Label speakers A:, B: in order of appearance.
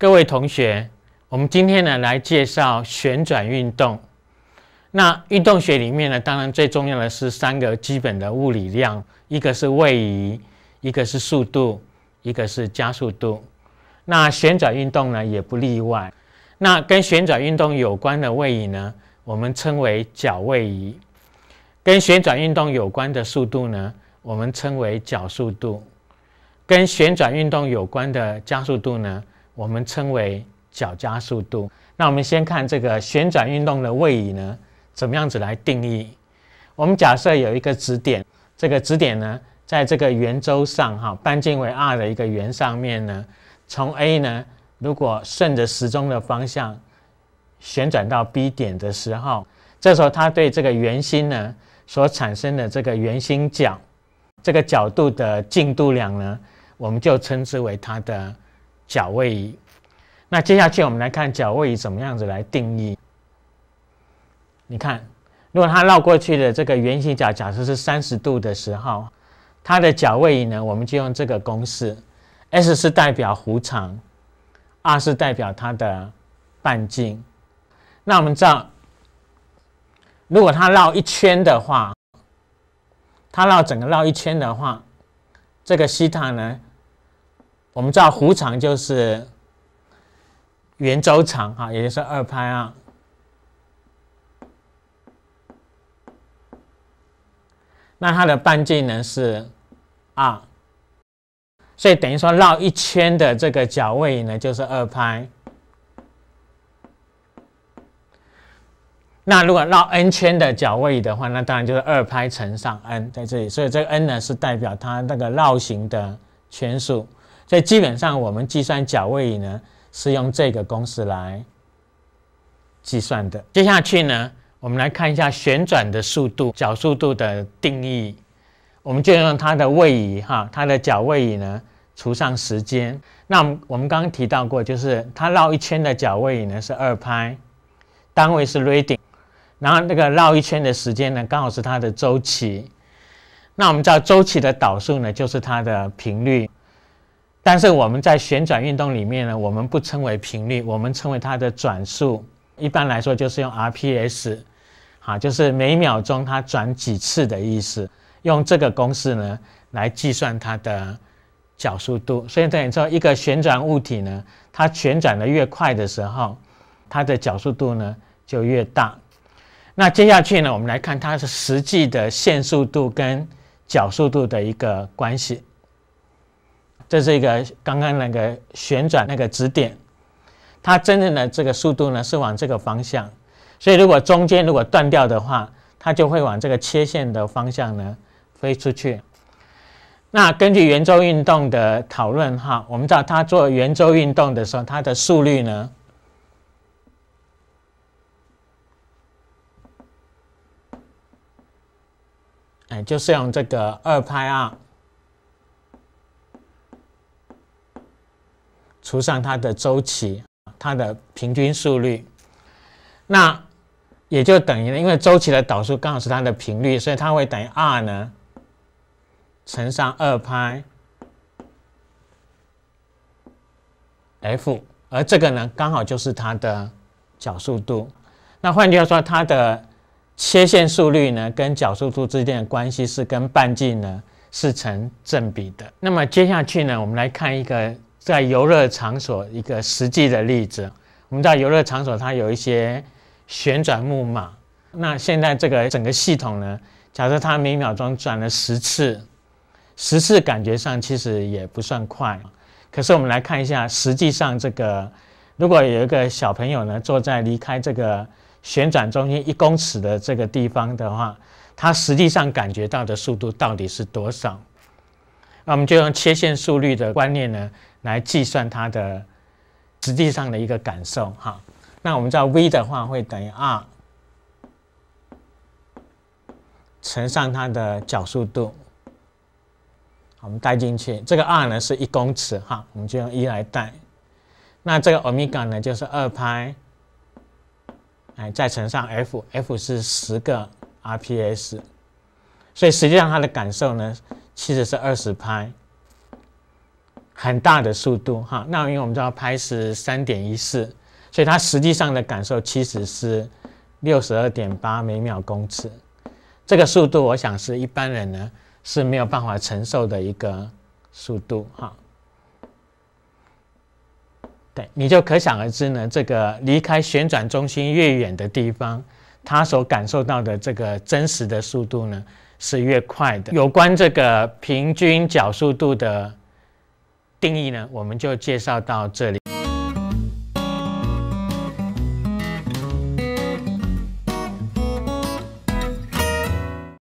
A: 各位同学，我们今天呢来介绍旋转运动。那运动学里面呢，当然最重要的是三个基本的物理量，一个是位移，一个是速度，一个是加速度。那旋转运动呢也不例外。那跟旋转运动有关的位移呢，我们称为角位移；跟旋转运动有关的速度呢，我们称为角速度；跟旋转运动有关的加速度呢？我们称为角加速度。那我们先看这个旋转运动的位移呢，怎么样子来定义？我们假设有一个质点，这个质点呢，在这个圆周上，哈，半径为 r 的一个圆上面呢，从 A 呢，如果顺着时钟的方向旋转到 B 点的时候，这时候它对这个圆心呢所产生的这个圆心角，这个角度的进度量呢，我们就称之为它的。角位移，那接下去我们来看角位移怎么样子来定义。你看，如果它绕过去的这个圆形角，假设是三十度的时候，它的角位移呢，我们就用这个公式，s 是代表弧长，r 是代表它的半径。那我们知道，如果它绕一圈的话，它绕整个绕一圈的话，这个西塔呢？我们知道弧长就是圆周长，哈，也就是二派啊。那它的半径呢是 r，所以等于说绕一圈的这个角位移呢就是二派。那如果绕 n 圈的角位移的话，那当然就是二派乘上 n 在这里。所以这个 n 呢是代表它那个绕行的圈数。所以基本上，我们计算角位移呢，是用这个公式来计算的。接下去呢，我们来看一下旋转的速度、角速度的定义。我们就用它的位移，哈，它的角位移呢除上时间。那我们刚刚提到过，就是它绕一圈的角位移呢是二拍，单位是 radian。然后那个绕一圈的时间呢，刚好是它的周期。那我们知道周期的导数呢，就是它的频率。但是我们在旋转运动里面呢，我们不称为频率，我们称为它的转速。一般来说就是用 RPS，啊，就是每秒钟它转几次的意思。用这个公式呢来计算它的角速度。所以等于说一个旋转物体呢，它旋转的越快的时候，它的角速度呢就越大。那接下去呢，我们来看它是实际的线速度跟角速度的一个关系。这是一个刚刚那个旋转那个指点，它真正的这个速度呢是往这个方向，所以如果中间如果断掉的话，它就会往这个切线的方向呢飞出去。那根据圆周运动的讨论哈，我们知道它做圆周运动的时候，它的速率呢，哎，就是用这个二派 r。除上它的周期，它的平均速率，那也就等于呢，因为周期的导数刚好是它的频率，所以它会等于 r 呢乘上二拍 f，而这个呢刚好就是它的角速度。那换句话说，它的切线速率呢跟角速度之间的关系是跟半径呢是成正比的。那么接下去呢，我们来看一个。在游乐场所一个实际的例子，我们在游乐场所它有一些旋转木马。那现在这个整个系统呢，假设它每秒钟转了十次，十次感觉上其实也不算快。可是我们来看一下，实际上这个，如果有一个小朋友呢坐在离开这个旋转中心一公尺的这个地方的话，他实际上感觉到的速度到底是多少？那我们就用切线速率的观念呢。来计算它的实际上的一个感受哈。那我们知道 v 的话会等于 r 乘上它的角速度。我们带进去，这个 r 呢是一公尺哈，我们就用一来带。那这个欧米伽呢就是二拍，哎，再乘上 f，f 是十个 RPS，所以实际上它的感受呢其实是二十拍。很大的速度哈，那因为我们知道拍是三点一四，所以它实际上的感受其实是六十二点八每秒公尺。这个速度我想是一般人呢是没有办法承受的一个速度哈。对，你就可想而知呢，这个离开旋转中心越远的地方，它所感受到的这个真实的速度呢是越快的。有关这个平均角速度的。定义呢，我们就介绍到这里。